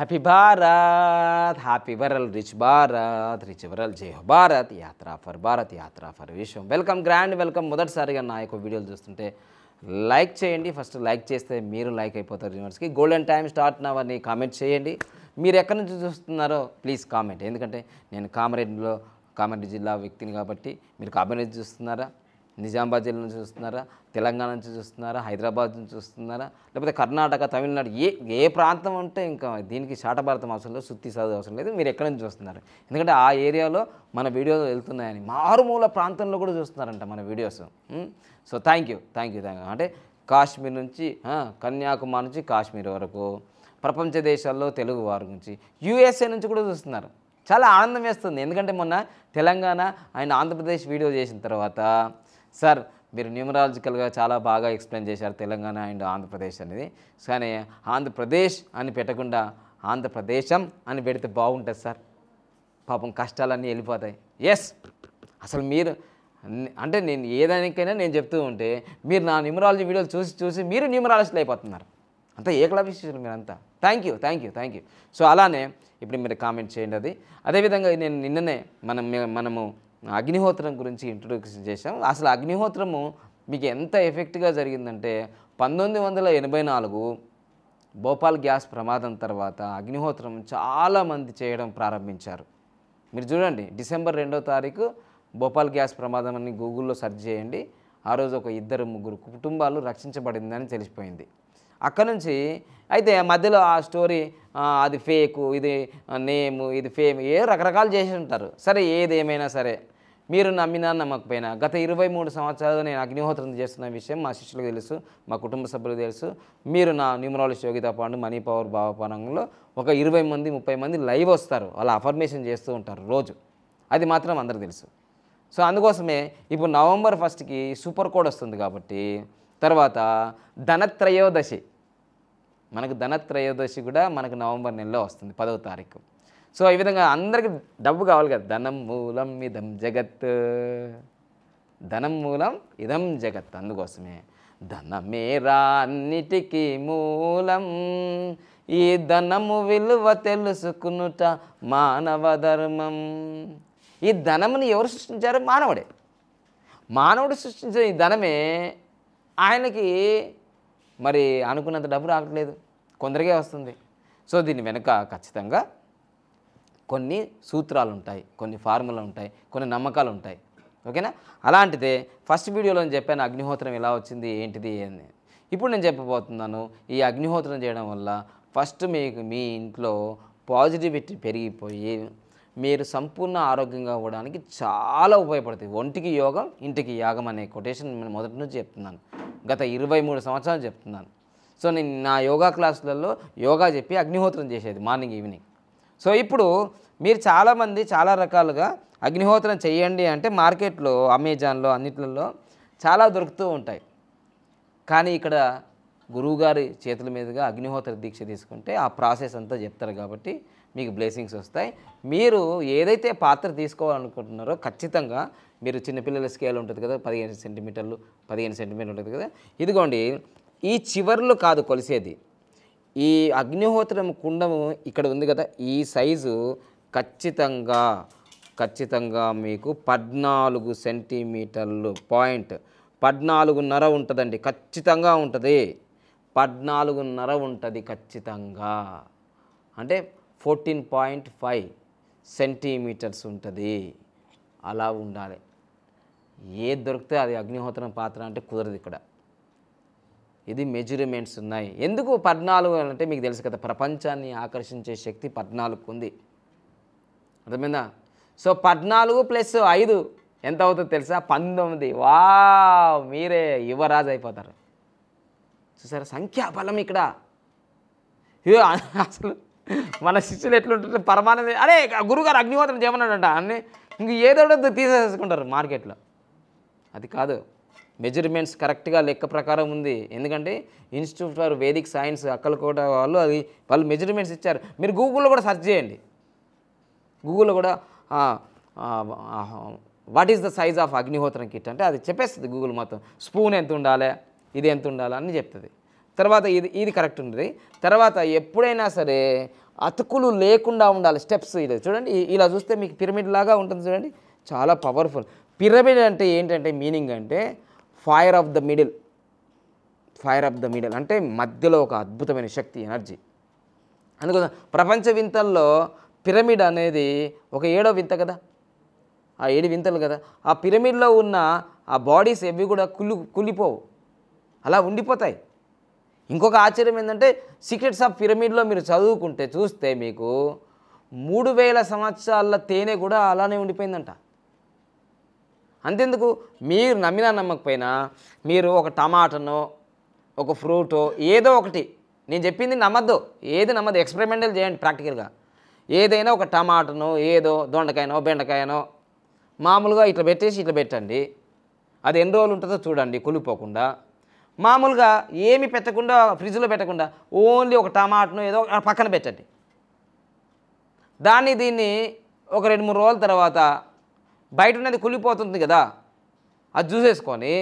happy Bharat happy world rich Bharat rich world జయ భారత్ యాత్ర for Bharat యాత్ర ఫర్ విశ్వం వెల్కమ్ గ్రాండ్ వెల్కమ్ మొదటిసారిగా నా యొక్క వీడియోలు చూస్తుంటే లైక్ చేయండి ఫస్ట్ లైక్ చేస్తే మీరు లైక్ అయిపోతారు యూనివర్స్కి గోల్డెన్ టైం స్టార్ట్ నవని కామెంట్ చేయండి మీరు ఎక్కడి నుంచి చూస్తున్నారో ప్లీజ్ కామెంట్ ఎందుకంటే నేను కామరెడ్డిలో కామారెడ్డి జిల్లా వ్యక్తిని కాబట్టి మీరు కామారెడ్డి చూస్తున్నారా నిజామాబాద్ జిల్లా నుంచి చూస్తున్నారా తెలంగాణ నుంచి చూస్తున్నారా హైదరాబాద్ నుంచి చూస్తున్నారా లేకపోతే కర్ణాటక తమిళనాడు ఏ ఏ ప్రాంతం అంటే ఇంకా దీనికి భారతం అవసరం లేదు సుత్తి చదువు అవసరం లేదు మీరు ఎక్కడి నుంచి చూస్తున్నారు ఎందుకంటే ఆ ఏరియాలో మన వీడియోలు వెళ్తున్నాయని మారుమూల ప్రాంతంలో కూడా చూస్తున్నారంట మన videos so thank you thank you thank you అంటే కాశ్మీర్ నుంచి కన్యాకుమారి నుంచి కాశ్మీర్ వరకు ప్రపంచ దేశాల్లో తెలుగు వారి నుంచి యూఎస్ఏ నుంచి కూడా చూస్తున్నారు చాలా ఆనందం వేస్తుంది ఎందుకంటే మొన్న తెలంగాణ ఆయన ఆంధ్రప్రదేశ్ వీడియో చేసిన తర్వాత సార్ మీరు న్యూమరాలజికల్గా చాలా బాగా ఎక్స్ప్లెయిన్ చేశారు తెలంగాణ అండ్ ఆంధ్రప్రదేశ్ అనేది కానీ ఆంధ్రప్రదేశ్ అని పెట్టకుండా ఆంధ్రప్రదేశం అని పెడితే బాగుంటుంది సార్ పాపం కష్టాలన్నీ వెళ్ళిపోతాయి ఎస్ అసలు మీరు అంటే నేను ఏదానికైనా నేను చెప్తూ ఉంటే మీరు నా న్యూమరాలజీ వీడియోలు చూసి చూసి మీరు న్యూమరాలజిస్టులు అయిపోతున్నారు అంత విషయాలు మీరు మీరంతా thank you thank you thank you so అలానే ఇప్పుడు మీరు కామెంట్ చేయండి అది అదేవిధంగా నేను నిన్ననే మనం మనము అగ్నిహోత్రం గురించి ఇంట్రొడక్షన్ చేశాం అసలు అగ్నిహోత్రము మీకు ఎంత ఎఫెక్ట్గా జరిగిందంటే పంతొమ్మిది వందల ఎనభై నాలుగు భోపాల్ గ్యాస్ ప్రమాదం తర్వాత అగ్నిహోత్రం చాలామంది చేయడం ప్రారంభించారు మీరు చూడండి డిసెంబర్ రెండో తారీఖు భోపాల్ గ్యాస్ ప్రమాదం అని గూగుల్లో సెర్చ్ చేయండి ఆ రోజు ఒక ఇద్దరు ముగ్గురు కుటుంబాలు రక్షించబడిందని తెలిసిపోయింది అక్కడ నుంచి అయితే మధ్యలో ఆ స్టోరీ అది ఫేకు ఇది నేమ్ ఇది ఫేమ్ ఏ రకరకాలు చేసి ఉంటారు సరే ఏది ఏమైనా సరే మీరు నమ్మినా నమ్మకపోయినా గత ఇరవై మూడు సంవత్సరాలు నేను అగ్నిహోత్రం చేస్తున్న విషయం మా శిష్యులకు తెలుసు మా కుటుంబ సభ్యులకు తెలుసు మీరు నా న్యూమరాలజీ యోగితా పాండు మనీ పవర్ భావపానంలో ఒక ఇరవై మంది ముప్పై మంది లైవ్ వస్తారు వాళ్ళు అఫర్మేషన్ చేస్తూ ఉంటారు రోజు అది మాత్రం అందరికి తెలుసు సో అందుకోసమే ఇప్పుడు నవంబర్ ఫస్ట్కి సూపర్ కోడ్ వస్తుంది కాబట్టి తర్వాత ధనత్రయోదశి మనకు ధనత్రయోదశి కూడా మనకు నవంబర్ నెలలో వస్తుంది పదవ తారీఖు సో ఈ విధంగా అందరికీ డబ్బు కావాలి కదా ధనం మూలం ఇదం జగత్ ధనం మూలం ఇదం జగత్ అందుకోసమే ధనమేరా అన్నిటికీ మూలం ఈ ధనము విలువ తెలుసుకునుట మానవ ధర్మం ఈ ధనముని ఎవరు సృష్టించారు మానవుడే మానవుడు సృష్టించిన ఈ ధనమే ఆయనకి మరి అనుకున్నంత డబ్బు రావట్లేదు కొందరికే వస్తుంది సో దీని వెనుక ఖచ్చితంగా కొన్ని సూత్రాలు ఉంటాయి కొన్ని ఫార్ములా ఉంటాయి కొన్ని నమ్మకాలు ఉంటాయి ఓకేనా అలాంటిదే ఫస్ట్ వీడియోలో చెప్పాను అగ్నిహోత్రం ఎలా వచ్చింది ఏంటిది అని ఇప్పుడు నేను చెప్పబోతున్నాను ఈ అగ్నిహోత్రం చేయడం వల్ల ఫస్ట్ మీకు మీ ఇంట్లో పాజిటివిటీ పెరిగిపోయి మీరు సంపూర్ణ ఆరోగ్యంగా అవ్వడానికి చాలా ఉపయోగపడుతుంది ఒంటికి యోగం ఇంటికి యాగం అనే కొటేషన్ నేను మొదటి నుంచి చెప్తున్నాను గత ఇరవై మూడు సంవత్సరాలు చెప్తున్నాను సో నేను నా యోగా క్లాసులలో యోగా చెప్పి అగ్నిహోత్రం చేసేది మార్నింగ్ ఈవినింగ్ సో ఇప్పుడు మీరు చాలామంది చాలా రకాలుగా అగ్నిహోత్రం చేయండి అంటే మార్కెట్లో అమెజాన్లో అన్నిట్లలో చాలా దొరుకుతూ ఉంటాయి కానీ ఇక్కడ గురువుగారి చేతుల మీదుగా అగ్నిహోత్ర దీక్ష తీసుకుంటే ఆ ప్రాసెస్ అంతా చెప్తారు కాబట్టి మీకు బ్లెస్సింగ్స్ వస్తాయి మీరు ఏదైతే పాత్ర తీసుకోవాలనుకుంటున్నారో ఖచ్చితంగా మీరు చిన్నపిల్లల స్కేల్ ఉంటుంది కదా పదిహేను సెంటీమీటర్లు పదిహేను సెంటీమీటర్లు ఉంటుంది కదా ఇదిగోండి ఈ చివర్లు కాదు కొలిసేది ఈ అగ్నిహోత్రం కుండము ఇక్కడ ఉంది కదా ఈ సైజు ఖచ్చితంగా ఖచ్చితంగా మీకు పద్నాలుగు సెంటీమీటర్లు పాయింట్ పద్నాలుగున్నర ఉంటుందండి ఖచ్చితంగా ఉంటుంది పద్నాలుగున్నర ఉంటుంది ఖచ్చితంగా అంటే ఫోర్టీన్ పాయింట్ ఫైవ్ సెంటీమీటర్స్ ఉంటుంది అలా ఉండాలి ఏది దొరికితే అది అగ్నిహోత్రం పాత్ర అంటే కుదరదు ఇక్కడ ఇది మెజర్మెంట్స్ ఉన్నాయి ఎందుకు పద్నాలుగు అంటే మీకు తెలుసు కదా ప్రపంచాన్ని ఆకర్షించే శక్తి పద్నాలుగు ఉంది అర్థమైందా సో పద్నాలుగు ప్లస్ ఐదు ఎంత అవుతుందో తెలుసా పంతొమ్మిది వా మీరే యువరాజు అయిపోతారు సంఖ్యా సంఖ్యాబలం ఇక్కడ అసలు మన శిష్యులు ఎట్లుంటుంటే పరమానంద అరే గురుగారు అగ్నిహోత్రం చేయమన్నాడంట అన్నీ ఇంక ఏదో తీసేసుకుంటారు మార్కెట్లో అది కాదు మెజర్మెంట్స్ కరెక్ట్గా లెక్క ప్రకారం ఉంది ఎందుకంటే institute for Vedic science Akkalkot వాళ్ళు అది వాళ్ళు మెజర్మెంట్స్ ఇచ్చారు మీరు గూగుల్లో కూడా సెర్చ్ చేయండి గూగుల్లో కూడా what is the size of అగ్నిహోత్రం కిట్ అంటే అది చెప్పేస్తుంది గూగుల్ మొత్తం స్పూన్ ఎంత ఉండాలి ఇది ఎంత ఉండాలి అని చెప్తుంది తర్వాత ఇది ఇది కరెక్ట్ ఉంటుంది తర్వాత ఎప్పుడైనా సరే అతుకులు లేకుండా ఉండాలి స్టెప్స్ ఇది చూడండి ఇలా చూస్తే మీకు పిరమిడ్ లాగా ఉంటుంది చూడండి చాలా పవర్ఫుల్ పిరమిడ్ అంటే ఏంటంటే మీనింగ్ అంటే fire of the middle fire of the middle అంటే మధ్యలో ఒక అద్భుతమైన శక్తి ఎనర్జీ అందుకోసం ప్రపంచ వింతల్లో పిరమిడ్ అనేది ఒక ఏడో వింత కదా ఆ ఏడు వింతలు కదా ఆ పిరమిడ్లో ఉన్న ఆ బాడీస్ ఎవి కూడా కుల్లి కులిపోవు అలా ఉండిపోతాయి ఇంకొక ఆశ్చర్యం ఏంటంటే సీక్రెట్స్ ఆఫ్ పిరమిడ్లో మీరు చదువుకుంటే చూస్తే మీకు మూడు వేల సంవత్సరాల తేనె కూడా అలానే ఉండిపోయిందంట అంతెందుకు మీరు నమ్మినా నమ్మకపోయినా మీరు ఒక టమాటను ఒక ఫ్రూటో ఏదో ఒకటి నేను చెప్పింది నమ్మద్దు ఏది నమ్మద్దు ఎక్స్పెరిమెంటల్ చేయండి ప్రాక్టికల్గా ఏదైనా ఒక టమాటనో ఏదో దొండకాయనో బెండకాయనో మామూలుగా ఇట్లా పెట్టేసి ఇట్లా పెట్టండి అది ఎన్ని రోజులు ఉంటుందో చూడండి కులిపోకుండా మామూలుగా ఏమి పెట్టకుండా ఫ్రిడ్జ్లో పెట్టకుండా ఓన్లీ ఒక టమాటను ఏదో పక్కన పెట్టండి దాన్ని దీన్ని ఒక రెండు మూడు రోజుల తర్వాత బయట ఉన్నది కులిపోతుంది కదా అది చూసేసుకొని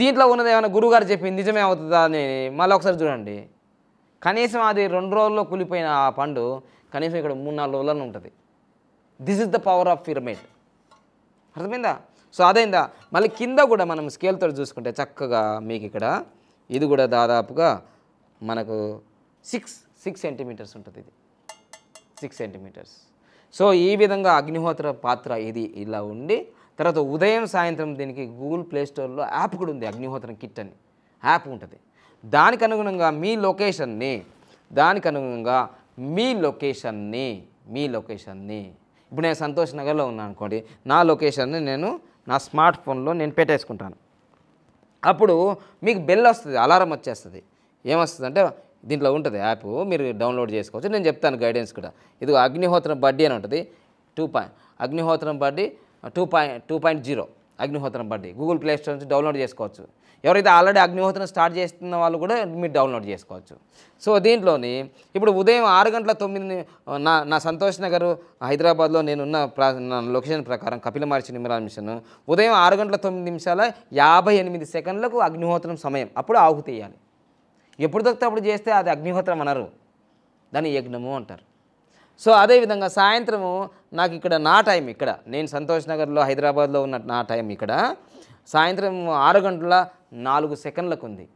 దీంట్లో ఉన్నది ఏమైనా గురువుగారు చెప్పింది నిజమే అవుతుందా అని మళ్ళీ ఒకసారి చూడండి కనీసం అది రెండు రోజుల్లో కులిపోయిన ఆ పండు కనీసం ఇక్కడ మూడు నాలుగు రోజులను ఉంటుంది this is the power of pyramid అర్థమైందా సో అదైందా మళ్ళీ కింద కూడా మనం స్కేల్తో చూసుకుంటే చక్కగా మీకు ఇక్కడ ఇది కూడా దాదాపుగా మనకు సిక్స్ సిక్స్ సెంటీమీటర్స్ ఉంటుంది ఇది సిక్స్ సెంటీమీటర్స్ సో ఈ విధంగా అగ్నిహోత్ర పాత్ర ఇది ఇలా ఉండి తర్వాత ఉదయం సాయంత్రం దీనికి గూగుల్ ప్లేస్టోర్లో యాప్ కూడా ఉంది అగ్నిహోత్రం కిట్ అని యాప్ ఉంటుంది దానికి అనుగుణంగా మీ లొకేషన్ని దానికి అనుగుణంగా మీ లొకేషన్ని మీ లొకేషన్ని ఇప్పుడు నేను సంతోష్ నగర్లో ఉన్నాను అనుకోండి నా లొకేషన్ని నేను నా స్మార్ట్ ఫోన్లో నేను పెట్టేసుకుంటాను అప్పుడు మీకు బెల్ వస్తుంది అలారం వచ్చేస్తుంది ఏమొస్తుంది అంటే దీంట్లో ఉంటుంది యాప్ మీరు డౌన్లోడ్ చేసుకోవచ్చు నేను చెప్తాను గైడెన్స్ కూడా ఇది అగ్నిహోత్రం బడ్డీ అని ఉంటుంది two point Agnihotram buddy two point two point zero Agnihotram buddy Google Play Store నుంచి డౌన్లోడ్ చేసుకోవచ్చు ఎవరైతే ఆల్రెడీ అగ్నిహోత్రం స్టార్ట్ చేస్తున్న వాళ్ళు కూడా మీరు డౌన్లోడ్ చేసుకోవచ్చు సో దీంట్లోని ఇప్పుడు ఉదయం ఆరు గంటల తొమ్మిది నా నా సంతోష్ నగర్ హైదరాబాద్లో నేనున్న ప్రా నా లొకేషన్ ప్రకారం కపిల కపిలమార్చి నిమిరాల మిషన్ ఉదయం ఆరు గంటల తొమ్మిది నిమిషాల యాభై ఎనిమిది సెకండ్లకు అగ్నిహోత్రం సమయం అప్పుడు ఆహుతీయాలి ఎప్పుడు దొరికితే చేస్తే అది అగ్నిహోత్రం అనరు దాన్ని యజ్ఞము అంటారు సో అదేవిధంగా సాయంత్రము నాకు ఇక్కడ నా టైం ఇక్కడ నేను సంతోష్ నగర్లో హైదరాబాద్లో ఉన్న నా టైం ఇక్కడ సాయంత్రం ఆరు గంటల నాలుగు సెకండ్లకు ఉంది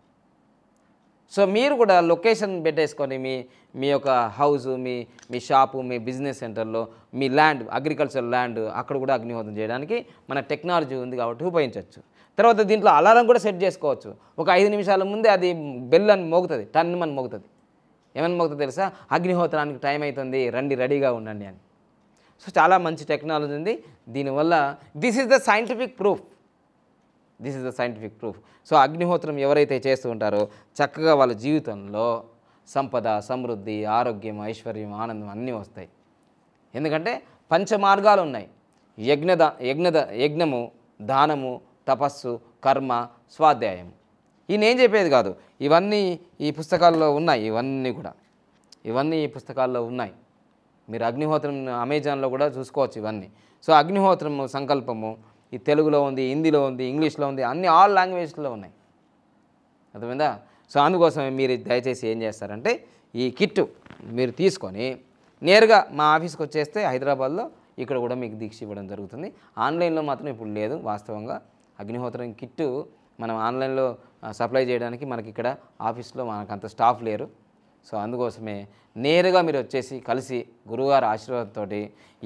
సో మీరు కూడా లొకేషన్ పెట్టేసుకొని మీ మీ యొక్క హౌస్ మీ మీ షాపు మీ బిజినెస్ సెంటర్లో మీ ల్యాండ్ అగ్రికల్చర్ ల్యాండ్ అక్కడ కూడా అగ్నిహోత్రం చేయడానికి మన టెక్నాలజీ ఉంది కాబట్టి ఉపయోగించవచ్చు తర్వాత దీంట్లో అలారం కూడా సెట్ చేసుకోవచ్చు ఒక ఐదు నిమిషాల ముందే అది బెల్ అని మోగుతుంది టన్ అని మోగుతుంది ఏమని మోగుతుంది తెలుసా అగ్నిహోత్రానికి టైం అవుతుంది రండి రెడీగా ఉండండి అని సో చాలా మంచి టెక్నాలజీ ఉంది దీనివల్ల this is the scientific proof this is the scientific proof so అగ్నిహోత్రం ఎవరైతే చేస్తూ ఉంటారో చక్కగా వాళ్ళ జీవితంలో సంపద సమృద్ధి ఆరోగ్యం ఐశ్వర్యం ఆనందం అన్నీ వస్తాయి ఎందుకంటే పంచ మార్గాలు ఉన్నాయి యజ్ఞద యజ్ఞద యజ్ఞము దానము తపస్సు కర్మ స్వాధ్యాయం ఈయన ఏం చెప్పేది కాదు ఇవన్నీ ఈ పుస్తకాల్లో ఉన్నాయి ఇవన్నీ కూడా ఇవన్నీ ఈ పుస్తకాల్లో ఉన్నాయి మీరు అగ్నిహోత్రం అమెజాన్లో కూడా చూసుకోవచ్చు ఇవన్నీ సో అగ్నిహోత్రము సంకల్పము ఈ తెలుగులో ఉంది హిందీలో ఉంది ఇంగ్లీష్లో ఉంది అన్ని ఆల్ లాంగ్వేజ్లో ఉన్నాయి అర్థమైందా సో అందుకోసమే మీరు దయచేసి ఏం చేస్తారంటే ఈ కిట్టు మీరు తీసుకొని నేరుగా మా ఆఫీస్కి వచ్చేస్తే హైదరాబాద్లో ఇక్కడ కూడా మీకు దీక్ష ఇవ్వడం జరుగుతుంది ఆన్లైన్లో మాత్రం ఇప్పుడు లేదు వాస్తవంగా అగ్నిహోత్రం కిట్టు మనం ఆన్లైన్లో సప్లై చేయడానికి మనకి ఇక్కడ ఆఫీస్లో మనకు అంత స్టాఫ్ లేరు సో అందుకోసమే నేరుగా మీరు వచ్చేసి కలిసి గురువుగారి ఆశీర్వాదంతో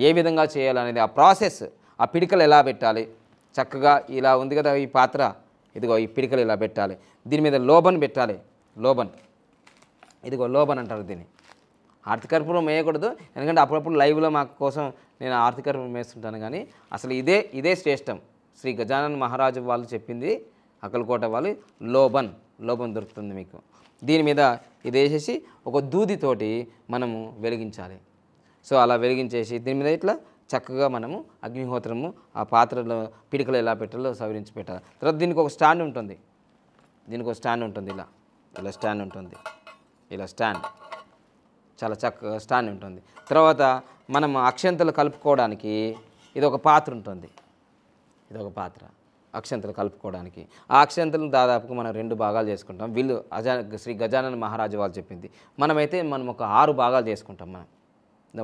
ఏ విధంగా చేయాలనేది ఆ ప్రాసెస్ ఆ పిడికలు ఎలా పెట్టాలి చక్కగా ఇలా ఉంది కదా ఈ పాత్ర ఇదిగో ఈ పిడికలు ఇలా పెట్టాలి దీని మీద లోబన్ పెట్టాలి లోబన్ ఇదిగో లోబన్ అంటారు దీన్ని ఆర్థికర్పూరం వేయకూడదు ఎందుకంటే అప్పుడప్పుడు లైవ్లో మా కోసం నేను ఆర్థికర్పూరం వేస్తుంటాను కానీ అసలు ఇదే ఇదే శ్రేష్టం శ్రీ గజానన్ మహారాజు వాళ్ళు చెప్పింది అక్కలకోట వాళ్ళు లోబన్ లోబన్ దొరుకుతుంది మీకు దీని మీద ఇది వేసేసి ఒక దూదితోటి మనము వెలిగించాలి సో అలా వెలిగించేసి దీని మీద ఇట్లా చక్కగా మనము అగ్నిహోత్రము ఆ పాత్రలో పిడికలు ఎలా పెట్టాలో సవరించి పెట్టాలి తర్వాత దీనికి ఒక స్టాండ్ ఉంటుంది దీనికి ఒక స్టాండ్ ఉంటుంది ఇలా ఇలా స్టాండ్ ఉంటుంది ఇలా స్టాండ్ చాలా చక్కగా స్టాండ్ ఉంటుంది తర్వాత మనం అక్షంతలు కలుపుకోవడానికి ఇది ఒక పాత్ర ఉంటుంది ఇదొక పాత్ర అక్షంతలు కలుపుకోవడానికి ఆ అక్షంతలను దాదాపుగా మనం రెండు భాగాలు చేసుకుంటాం వీళ్ళు అజా శ్రీ గజానన మహారాజు వాళ్ళు చెప్పింది మనమైతే మనం ఒక ఆరు భాగాలు చేసుకుంటాం మనం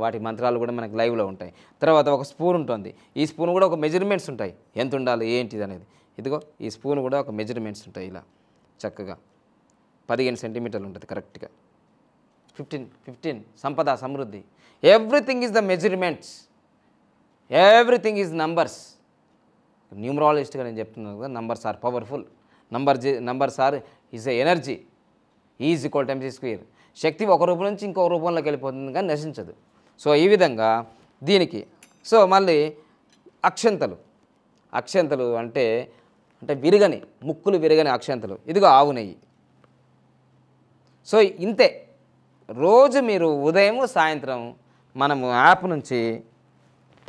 వాటి మంత్రాలు కూడా మనకి లైవ్లో ఉంటాయి తర్వాత ఒక స్పూన్ ఉంటుంది ఈ స్పూన్ కూడా ఒక మెజర్మెంట్స్ ఉంటాయి ఎంత ఉండాలి ఏంటిది అనేది ఇదిగో ఈ స్పూన్ కూడా ఒక మెజర్మెంట్స్ ఉంటాయి ఇలా చక్కగా పదిహేను సెంటీమీటర్లు ఉంటుంది కరెక్ట్గా ఫిఫ్టీన్ ఫిఫ్టీన్ సంపద సమృద్ధి everything is the measurements everything is numbers న్యూమరాలజిస్ట్గా నేను చెప్తున్నాను కదా numbers are powerful number numbers are is a energy is equal times square శక్తి ఒక రూపం నుంచి ఇంకొక రూపంలోకి వెళ్ళిపోతుంది కానీ నశించదు సో ఈ విధంగా దీనికి సో మళ్ళీ అక్షంతలు అక్షంతలు అంటే అంటే విరగని ముక్కులు విరగని అక్షంతలు ఇదిగో ఆవు నెయ్యి సో ఇంతే రోజు మీరు ఉదయం సాయంత్రం మనము యాప్ నుంచి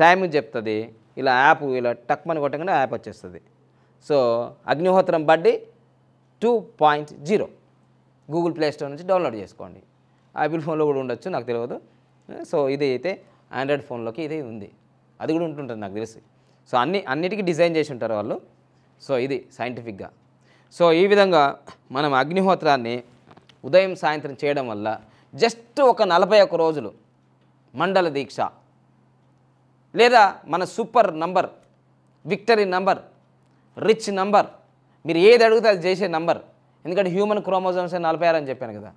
టైం చెప్తుంది ఇలా యాప్ ఇలా టక్ అని కొట్టగానే యాప్ వచ్చేస్తుంది so Agnihotram buddy two point zero Google Play Store నుంచి డౌన్లోడ్ చేసుకోండి యాపిల్ ఫోన్లో కూడా ఉండొచ్చు నాకు తెలియదు సో ఇది అయితే ఆండ్రాయిడ్ ఫోన్లోకి ఇది ఉంది అది కూడా ఉంటుంటుంది నాకు తెలిసి సో అన్ని అన్నిటికీ డిజైన్ చేసి ఉంటారు వాళ్ళు సో ఇది సైంటిఫిక్గా సో ఈ విధంగా మనం అగ్నిహోత్రాన్ని ఉదయం సాయంత్రం చేయడం వల్ల జస్ట్ ఒక నలభై ఒక్క రోజులు మండల దీక్ష లేదా మన super number victory number rich number మీరు ఏది అడిగితే అది చేసే నంబర్ ఎందుకంటే హ్యూమన్ క్రోమోజోమ్స్ నలభై ఆరు అని చెప్పాను కదా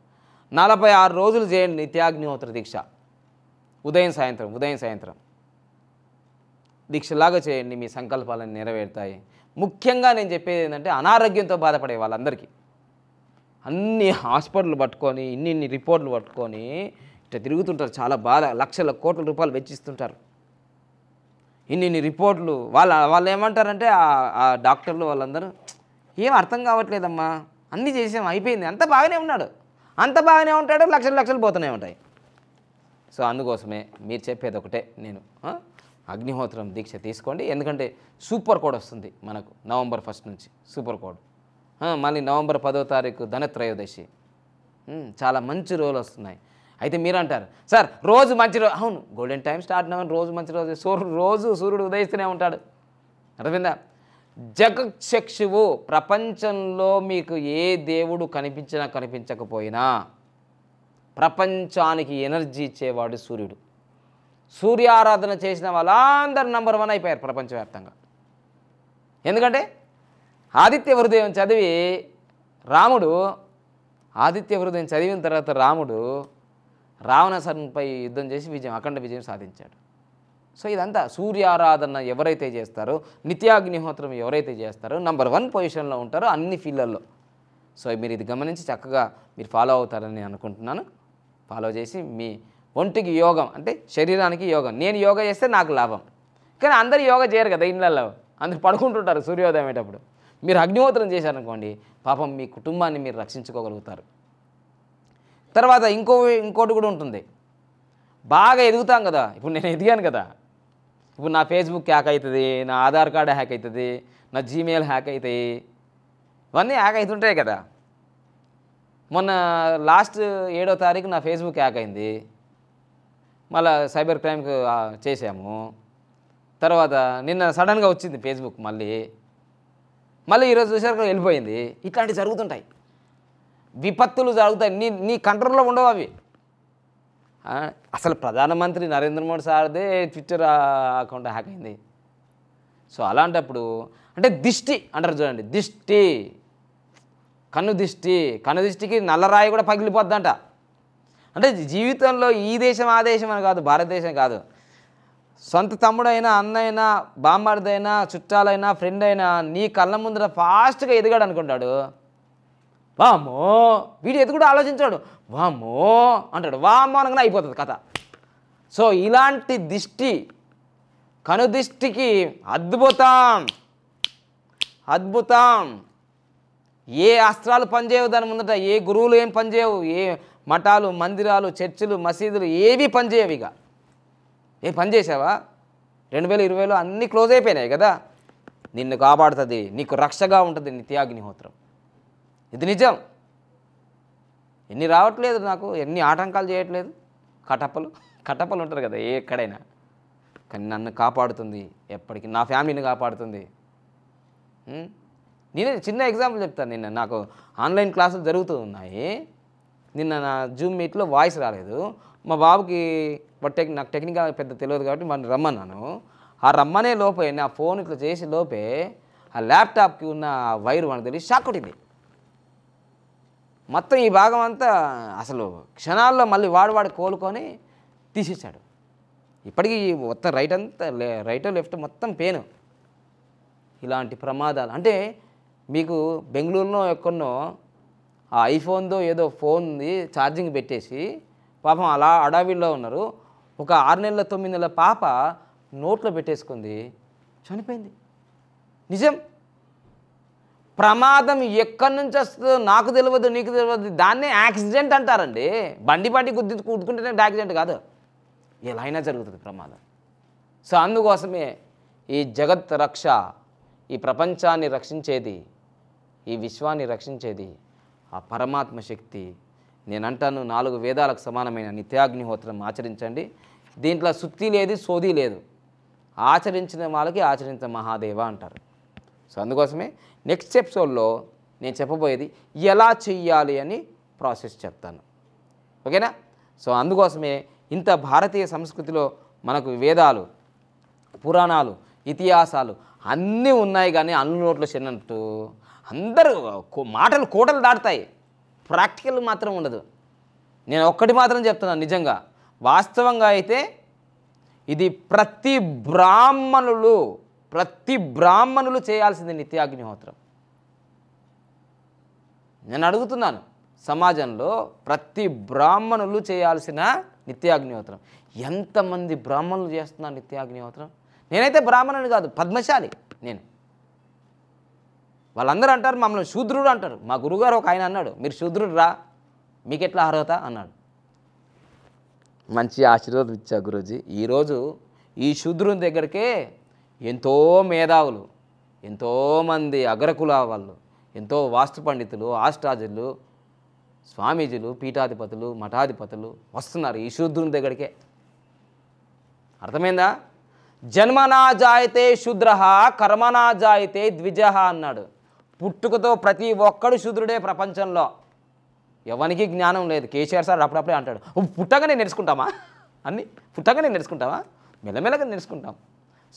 నలభై ఆరు రోజులు చేయండి నిత్యాగ్నిహోత్ర దీక్ష ఉదయం సాయంత్రం ఉదయం సాయంత్రం దీక్షలాగా చేయండి మీ సంకల్పాలను నెరవేరుతాయి ముఖ్యంగా నేను చెప్పేది ఏంటంటే అనారోగ్యంతో బాధపడే వాళ్ళందరికీ అన్ని హాస్పిటల్ పట్టుకొని ఇన్ని ఇన్ని రిపోర్ట్లు పట్టుకొని ఇట్లా తిరుగుతుంటారు చాలా బాధ లక్షల కోట్ల రూపాయలు వెచ్చిస్తుంటారు ఇన్ని రిపోర్ట్లు వాళ్ళ వాళ్ళు ఏమంటారంటే ఆ డాక్టర్లు వాళ్ళందరూ ఏం అర్థం కావట్లేదమ్మా అన్నీ చేసాం అయిపోయింది అంత బాగానే ఉన్నాడు అంత బాగానే ఉంటాడు లక్షలు లక్షలు పోతూనే ఉంటాయి సో అందుకోసమే మీరు చెప్పేది ఒకటే నేను అగ్నిహోత్రం దీక్ష తీసుకోండి ఎందుకంటే సూపర్ కోడ్ వస్తుంది మనకు నవంబర్ ఫస్ట్ నుంచి సూపర్ కోడ్ మళ్ళీ నవంబర్ పదో తారీఖు ధనత్రయోదశి చాలా మంచి రోజులు వస్తున్నాయి అయితే మీరు అంటారు సార్ రోజు మంచి రోజు అవును గోల్డెన్ టైం స్టార్ట్ అవ్వను రోజు మంచి రోజు సూర్యుడు రోజు సూర్యుడు ఉదయిస్తూనే ఉంటాడు అర్థమైందా జగత్శక్షువు ప్రపంచంలో మీకు ఏ దేవుడు కనిపించినా కనిపించకపోయినా ప్రపంచానికి ఎనర్జీ ఇచ్చేవాడు సూర్యుడు సూర్యారాధన చేసిన వాళ్ళందరు నంబర్ వన్ అయిపోయారు ప్రపంచవ్యాప్తంగా ఎందుకంటే ఆదిత్య హృదయం చదివి రాముడు ఆదిత్య హృదయం చదివిన తర్వాత రాముడు రావణాసురునిపై యుద్ధం చేసి విజయం అఖండ విజయం సాధించాడు సో ఇదంతా సూర్యారాధన ఎవరైతే చేస్తారో నిత్యాగ్నిహోత్రం ఎవరైతే చేస్తారో నంబర్ వన్ పొజిషన్లో ఉంటారో అన్ని ఫీల్డ్లలో సో మీరు ఇది గమనించి చక్కగా మీరు ఫాలో అవుతారని అనుకుంటున్నాను ఫాలో చేసి మీ ఒంటికి యోగం అంటే శరీరానికి యోగం నేను యోగా చేస్తే నాకు లాభం కానీ అందరు యోగా చేయరు కదా ఇళ్ళల్లో అందరు పడుకుంటుంటారు సూర్యోదయం అయ్యేటప్పుడు మీరు అగ్నిహోత్రం చేశారనుకోండి పాపం మీ కుటుంబాన్ని మీరు రక్షించుకోగలుగుతారు తర్వాత ఇంకో ఇంకోటి కూడా ఉంటుంది బాగా ఎదుగుతాం కదా ఇప్పుడు నేను ఎదిగాను కదా ఇప్పుడు నా ఫేస్బుక్ హ్యాక్ అవుతుంది నా ఆధార్ కార్డు హ్యాక్ అవుతుంది నా జీమెయిల్ హ్యాక్ అవుతాయి ఇవన్నీ హ్యాక్ అవుతుంటాయి కదా మొన్న లాస్ట్ ఏడో తారీఖు నా ఫేస్బుక్ హ్యాక్ అయింది మళ్ళీ సైబర్ క్రైమ్కి చేసాము తర్వాత నిన్న సడన్గా వచ్చింది ఫేస్బుక్ మళ్ళీ మళ్ళీ ఈరోజు చూసారు వెళ్ళిపోయింది ఇట్లాంటివి జరుగుతుంటాయి విపత్తులు జరుగుతాయి నీ నీ కంట్రోల్లో ఉండవు అవి అసలు ప్రధానమంత్రి నరేంద్ర మోడీ సార్దే ట్విట్టర్ అకౌంట్ హ్యాక్ అయింది సో అలాంటప్పుడు అంటే దిష్టి అంటారు చూడండి దిష్టి కన్ను దిష్టి కన్ను దిష్టికి నల్లరాయి కూడా పగిలిపోద్దంట అంటే జీవితంలో ఈ దేశం ఆ దేశం అని కాదు భారతదేశం కాదు సొంత తమ్ముడైనా అన్నైనా బామ్మడిదైనా చుట్టాలైనా ఫ్రెండ్ అయినా నీ కళ్ళ ముందర ఫాస్ట్గా ఎదిగాడు అనుకుంటాడు వామో వీడు ఎది కూడా ఆలోచించాడు వామో అంటాడు వామో అనగానే అయిపోతుంది కథ సో ఇలాంటి దిష్టి కనుదిష్టికి అద్భుతం అద్భుతం ఏ అస్త్రాలు పనిచేయవు దాని ముందట ఏ గురువులు ఏం పనిచేయవు ఏ మఠాలు మందిరాలు చర్చిలు మసీదులు ఏవి పనిచేయవు ఇక ఏ పనిచేసావా రెండు వేల ఇరవైలో అన్నీ క్లోజ్ అయిపోయినాయి కదా నిన్ను కాపాడుతుంది నీకు రక్షగా ఉంటుంది నీ త్యాగ్నిహోత్రం ఇది నిజం ఎన్ని రావట్లేదు నాకు ఎన్ని ఆటంకాలు చేయట్లేదు కటపలు కటపలు ఉంటారు కదా ఎక్కడైనా కానీ నన్ను కాపాడుతుంది ఎప్పటికీ నా ఫ్యామిలీని కాపాడుతుంది నేనే చిన్న ఎగ్జాంపుల్ చెప్తాను నిన్న నాకు ఆన్లైన్ క్లాసులు జరుగుతూ ఉన్నాయి నిన్న నా జూమ్ మీట్లో వాయిస్ రాలేదు మా బాబుకి టెక్ నాకు టెక్నికల్ పెద్ద తెలియదు కాబట్టి మనం రమ్మన్నాను ఆ రమ్మనే లోపే నా ఫోన్ ఇట్లా చేసి లోపే ఆ ల్యాప్టాప్కి ఉన్న వైర్ మనకు తెలిసి షాక్ కొట్టింది మొత్తం ఈ భాగం అంతా అసలు క్షణాల్లో మళ్ళీ వాడు వాడు కోలుకొని తీసేశాడు ఇప్పటికీ మొత్తం రైట్ అంతా రైట్ లెఫ్ట్ మొత్తం పెయిన్ ఇలాంటి ప్రమాదాలు అంటే మీకు బెంగళూరులో ఎక్కడో ఆ ఐఫోన్దో ఏదో ఫోన్ది ఛార్జింగ్ పెట్టేసి పాపం అలా అడావిల్లో ఉన్నారు ఒక ఆరు నెలల తొమ్మిది నెలల పాప నోట్లో పెట్టేసుకుంది చనిపోయింది నిజం ప్రమాదం ఎక్కడి నుంచి వస్తుందో నాకు తెలియదు నీకు తెలియదు దాన్నే యాక్సిడెంట్ అంటారండి బండి బండి గుద్ది కుట్టుకుంటేనే యాక్సిడెంట్ కాదు ఎలా అయినా జరుగుతుంది ప్రమాదం సో అందుకోసమే ఈ జగత్ రక్ష ఈ ప్రపంచాన్ని రక్షించేది ఈ విశ్వాన్ని రక్షించేది ఆ పరమాత్మ శక్తి నేనంటాను నాలుగు వేదాలకు సమానమైన నిత్యాగ్నిహోత్రం ఆచరించండి దీంట్లో సుత్తి లేదు సోది లేదు ఆచరించిన వాళ్ళకి ఆచరించిన మహాదేవ అంటారు సో అందుకోసమే నెక్స్ట్ ఎపిసోడ్లో నేను చెప్పబోయేది ఎలా చెయ్యాలి అని ప్రాసెస్ చెప్తాను ఓకేనా సో అందుకోసమే ఇంత భారతీయ సంస్కృతిలో మనకు వేదాలు పురాణాలు ఇతిహాసాలు అన్నీ ఉన్నాయి కానీ అన్ని నోట్లో చిన్నట్టు అందరూ మాటలు కోటలు దాటుతాయి ప్రాక్టికల్ మాత్రం ఉండదు నేను ఒక్కటి మాత్రం చెప్తున్నాను నిజంగా వాస్తవంగా అయితే ఇది ప్రతి బ్రాహ్మణులు ప్రతి బ్రాహ్మణులు చేయాల్సింది నిత్యాగ్నిహోత్రం నేను అడుగుతున్నాను సమాజంలో ప్రతి బ్రాహ్మణులు చేయాల్సిన నిత్యాగ్నిహోత్రం ఎంతమంది బ్రాహ్మణులు చేస్తున్నారు నిత్యాగ్నిహోత్రం నేనైతే బ్రాహ్మణుని కాదు పద్మశాలి నేను వాళ్ళందరూ అంటారు మమ్మల్ని శూద్రుడు అంటారు మా గురుగారు ఒక ఆయన అన్నాడు మీరు శూద్రుడు రా మీకెట్లా అర్హత అన్నాడు మంచి ఆశీర్వాదం ఇచ్చా గురూజీ ఈరోజు ఈ శూద్రుని దగ్గరికే ఎంతో మేధావులు ఎంతోమంది అగ్రకుల వాళ్ళు ఎంతో వాస్తు పండితులు ఆస్ట్రాజులు స్వామీజీలు పీఠాధిపతులు మఠాధిపతులు వస్తున్నారు ఈ శూద్రుని దగ్గరికే అర్థమైందా జన్మనా జాయితే శూద్ర కర్మనా జాయితే ద్విజ అన్నాడు పుట్టుకతో ప్రతి ఒక్కడు శూద్రుడే ప్రపంచంలో ఎవరికి జ్ఞానం లేదు కేసీఆర్ సార్ అప్పుడప్పుడే అంటాడు పుట్టగానే నేర్చుకుంటామా అన్నీ పుట్టగానే నేర్చుకుంటామా మెల్లమెల్లగా నేర్చుకుంటాం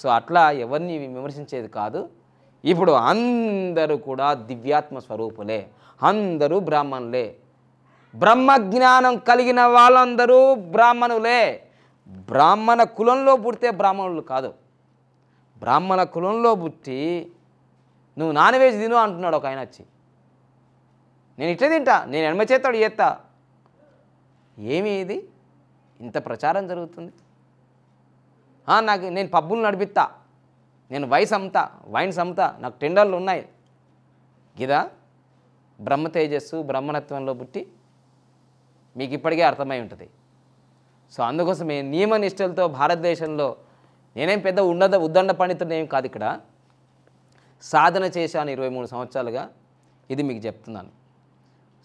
సో అట్లా ఎవరిని విమర్శించేది కాదు ఇప్పుడు అందరూ కూడా దివ్యాత్మ స్వరూపులే అందరూ బ్రాహ్మణులే బ్రహ్మజ్ఞానం కలిగిన వాళ్ళందరూ బ్రాహ్మణులే బ్రాహ్మణ కులంలో పుడితే బ్రాహ్మణులు కాదు బ్రాహ్మణ కులంలో పుట్టి నువ్వు నాన్ వెజ్ తిను అంటున్నాడు ఒక ఆయన వచ్చి నేను ఇట్లే తింటా నేను ఎడమ చేస్తాడు చేస్తా ఏమి ఇది ఇంత ప్రచారం జరుగుతుంది నాకు నేను పబ్బులు నడిపిస్తా నేను వయసు అమ్ముతా వైన్స్ అమ్ముతా నాకు టెండర్లు ఉన్నాయి గిదా బ్రహ్మ తేజస్సు బ్రహ్మణత్వంలో పుట్టి మీకు ఇప్పటికే అర్థమై ఉంటుంది సో అందుకోసం నియమ నిష్టలతో భారతదేశంలో నేనేం పెద్ద ఉన్నద ఉద్దండ ఏం కాదు ఇక్కడ సాధన చేశాను ఇరవై మూడు సంవత్సరాలుగా ఇది మీకు చెప్తున్నాను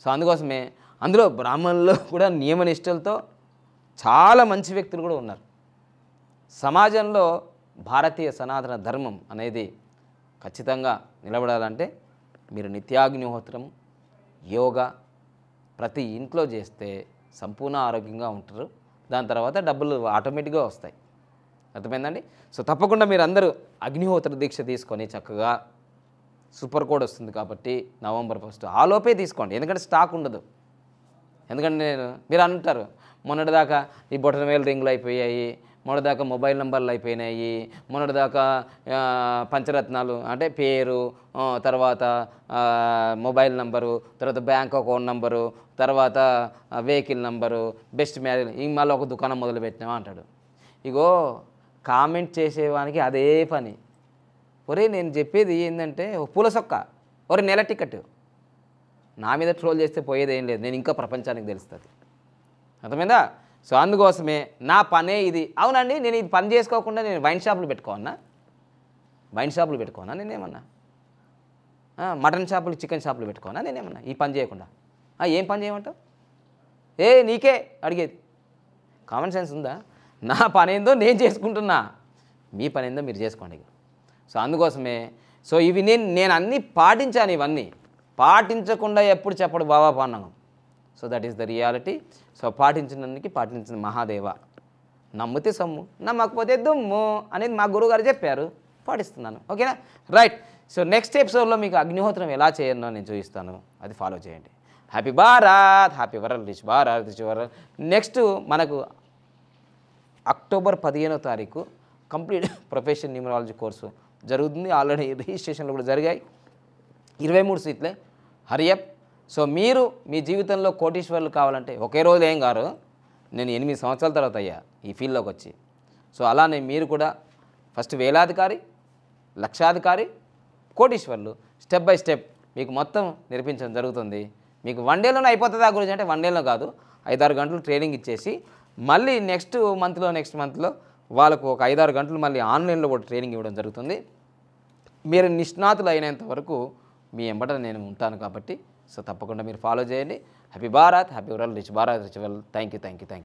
సో అందుకోసమే అందులో బ్రాహ్మణుల్లో కూడా నియమ నిష్టలతో చాలా మంచి వ్యక్తులు కూడా ఉన్నారు సమాజంలో భారతీయ సనాతన ధర్మం అనేది ఖచ్చితంగా నిలబడాలంటే మీరు నిత్యాగ్నిహోత్రం యోగా ప్రతి ఇంట్లో చేస్తే సంపూర్ణ ఆరోగ్యంగా ఉంటారు దాని తర్వాత డబ్బులు ఆటోమేటిక్గా వస్తాయి అర్థమైందండి సో తప్పకుండా మీరు అందరూ అగ్నిహోత్ర దీక్ష తీసుకొని చక్కగా సూపర్ కోడ్ వస్తుంది కాబట్టి నవంబర్ ఫస్ట్ ఆలోపే తీసుకోండి ఎందుకంటే స్టాక్ ఉండదు ఎందుకంటే నేను మీరు అంటారు మొన్నటిదాకా ఈ వేలు రింగులు అయిపోయాయి మొన్నదాకా మొబైల్ నెంబర్లు అయిపోయినాయి మొన్నటిదాకా పంచరత్నాలు అంటే పేరు తర్వాత మొబైల్ నంబరు తర్వాత బ్యాంక్ అకౌంట్ నంబరు తర్వాత వెహికల్ నంబరు బెస్ట్ మ్యారేజ్ ఇంక మళ్ళీ ఒక దుకాణం మొదలు పెట్టినావా అంటాడు ఇగో కామెంట్ చేసేవానికి అదే పని ఒరే నేను చెప్పేది ఏంటంటే పూల సొక్క ఒరే నెల టికెట్ నా మీద ట్రోల్ చేస్తే పోయేది ఏం లేదు నేను ఇంకా ప్రపంచానికి తెలుస్తుంది అర్థమైందా సో అందుకోసమే నా పనే ఇది అవునండి నేను ఇది పని చేసుకోకుండా నేను వైన్ షాపులు పెట్టుకోనా వైన్ షాపులు పెట్టుకోనా నేనేమన్నా మటన్ షాపులు చికెన్ షాపులు పెట్టుకోనా నేనేమన్నా ఈ పని చేయకుండా ఏం పని చేయమంటావు ఏ నీకే అడిగేది కామన్ సెన్స్ ఉందా నా పని ఏందో నేను చేసుకుంటున్నా మీ పని ఏందో మీరు చేసుకోండి సో అందుకోసమే సో ఇవి నేను నేను అన్నీ పాటించాను ఇవన్నీ పాటించకుండా ఎప్పుడు చెప్పడు బాబా పాండంగం so that is the reality so పాటించినందుకు పాటించిన మహాదేవ నమ్మితే సొమ్ము నమ్మకపోతే దుమ్ము అనేది మా గురువుగారు చెప్పారు పాటిస్తున్నాను ఓకేనా రైట్ సో నెక్స్ట్ ఎపిసోడ్లో మీకు అగ్నిహోత్రం ఎలా చేయాలో నేను చూపిస్తాను అది ఫాలో చేయండి happy Bharat happy world rich Bharat rich world next మనకు అక్టోబర్ పదిహేనో తారీఖు కంప్లీట్ ప్రొఫెషన్ న్యూమరాలజీ కోర్సు జరుగుతుంది ఆల్రెడీ రిజిస్ట్రేషన్లు కూడా జరిగాయి ఇరవై మూడు సీట్లే హరియప్ సో మీరు మీ జీవితంలో కోటీశ్వర్లు కావాలంటే ఒకే రోజు ఏం కారు నేను ఎనిమిది సంవత్సరాల తర్వాత అయ్యా ఈ ఫీల్డ్లోకి వచ్చి సో అలానే మీరు కూడా ఫస్ట్ వేలాధికారి లక్షాధికారి కోటీశ్వర్లు స్టెప్ బై స్టెప్ మీకు మొత్తం నేర్పించడం జరుగుతుంది మీకు వన్ డేలోనే అయిపోతుందా గురించి అంటే వన్ డేలో కాదు ఐదారు గంటలు ట్రైనింగ్ ఇచ్చేసి మళ్ళీ నెక్స్ట్ మంత్లో నెక్స్ట్ మంత్లో వాళ్ళకు ఒక ఐదారు గంటలు మళ్ళీ ఆన్లైన్లో కూడా ట్రైనింగ్ ఇవ్వడం జరుగుతుంది మీరు నిష్ణాతులు అయినంత వరకు మీ ఎంబట నేను ఉంటాను కాబట్టి సో తప్పకుండా మీరు ఫాలో చేయండి happy Bharat happy world rich Bharat rich world thank you thank you thank you